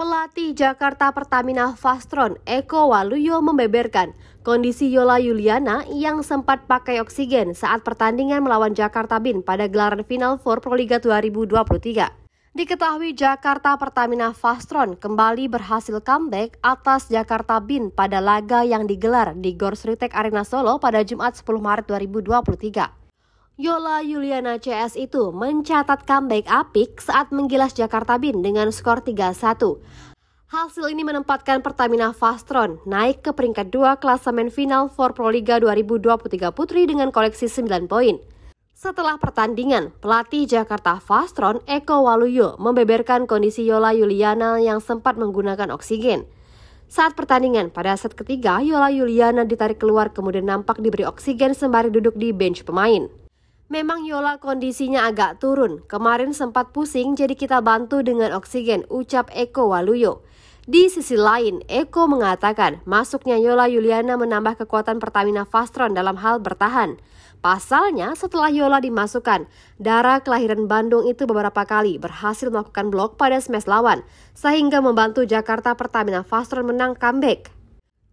Pelatih Jakarta Pertamina Fastron Eko Waluyo membeberkan kondisi Yola Yuliana yang sempat pakai oksigen saat pertandingan melawan Jakarta Bin pada gelaran Final Four Proliga 2023. Diketahui Jakarta Pertamina Fastron kembali berhasil comeback atas Jakarta Bin pada laga yang digelar di Gor Sritek Arena Solo pada Jumat 10 Maret 2023. Yola Yuliana CS itu mencatat comeback apik saat menggilas Jakarta Bin dengan skor 3-1. Hasil ini menempatkan Pertamina Fastron naik ke peringkat 2 klasemen final for Liga 2023 Putri dengan koleksi 9 poin. Setelah pertandingan, pelatih Jakarta Fastron Eko Waluyo membeberkan kondisi Yola Yuliana yang sempat menggunakan oksigen. Saat pertandingan, pada set ketiga, Yola Yuliana ditarik keluar kemudian nampak diberi oksigen sembari duduk di bench pemain. Memang Yola kondisinya agak turun, kemarin sempat pusing jadi kita bantu dengan oksigen, ucap Eko Waluyo. Di sisi lain, Eko mengatakan masuknya Yola Yuliana menambah kekuatan Pertamina Fastron dalam hal bertahan. Pasalnya, setelah Yola dimasukkan, darah kelahiran Bandung itu beberapa kali berhasil melakukan blok pada smash lawan, sehingga membantu Jakarta Pertamina Fastron menang comeback.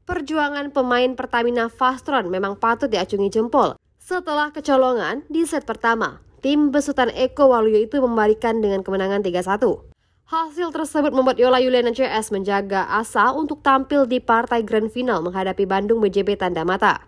Perjuangan pemain Pertamina Fastron memang patut diacungi jempol. Setelah kecolongan di set pertama, tim besutan Eko Waluyo itu membalikan dengan kemenangan 3-1. Hasil tersebut membuat Yola Yulian CS menjaga asa untuk tampil di partai grand final menghadapi Bandung BJB Tanda Mata.